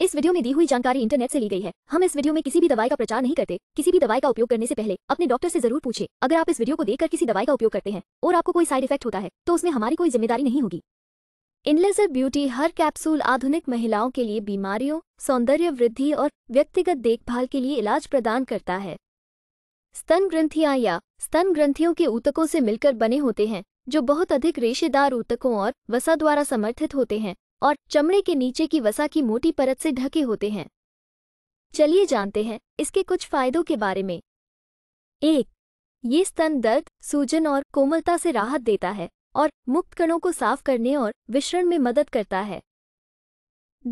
इस वीडियो में दी हुई जानकारी इंटरनेट से ली गई है हम इस वीडियो में किसी भी दवाई का प्रचार नहीं करते किसी भी दवाई का उपयोग करने से पहले अपने डॉक्टर से जरूर पूछे अगर आप इस वीडियो को देखकर किसी दवाई का उपयोग करते हैं और आपको कोई साइड इफेक्ट होता है तो उसमें हमारी कोई जिम्मेदारी नहीं होगी इनलेजर ब्यूटी हर कैप्सूल आधुनिक महिलाओं के लिए बीमारियों सौंदर्य वृद्धि और व्यक्तिगत देखभाल के लिए इलाज प्रदान करता है स्तन ग्रंथियां या स्तन ग्रंथियों के ऊतकों से मिलकर बने होते हैं जो बहुत अधिक रेशेदार ऊतकों और वसा द्वारा समर्थित होते हैं और चमड़े के नीचे की वसा की मोटी परत से ढके होते हैं चलिए जानते हैं इसके कुछ फायदों के बारे में एक ये स्तन दर्द सूजन और कोमलता से राहत देता है और मुक्त कणों को साफ करने और विश्रण में मदद करता है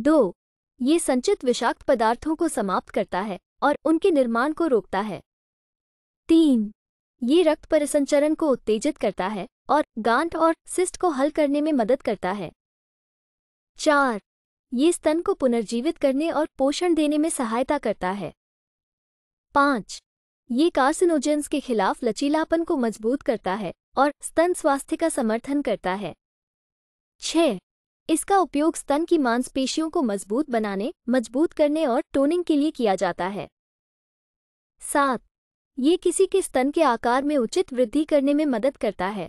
दो ये संचित विषाक्त पदार्थों को समाप्त करता है और उनके निर्माण को रोकता है तीन ये रक्त परिसंचरण को उत्तेजित करता है और गांठ और सिस्ट को हल करने में मदद करता है चार ये स्तन को पुनर्जीवित करने और पोषण देने में सहायता करता है पाँच ये कार्सिनोजेंस के खिलाफ लचीलापन को मजबूत करता है और स्तन स्वास्थ्य का समर्थन करता है छ इसका उपयोग स्तन की मांसपेशियों को मजबूत बनाने मजबूत करने और टोनिंग के लिए किया जाता है सात ये किसी के स्तन के आकार में उचित वृद्धि करने में मदद करता है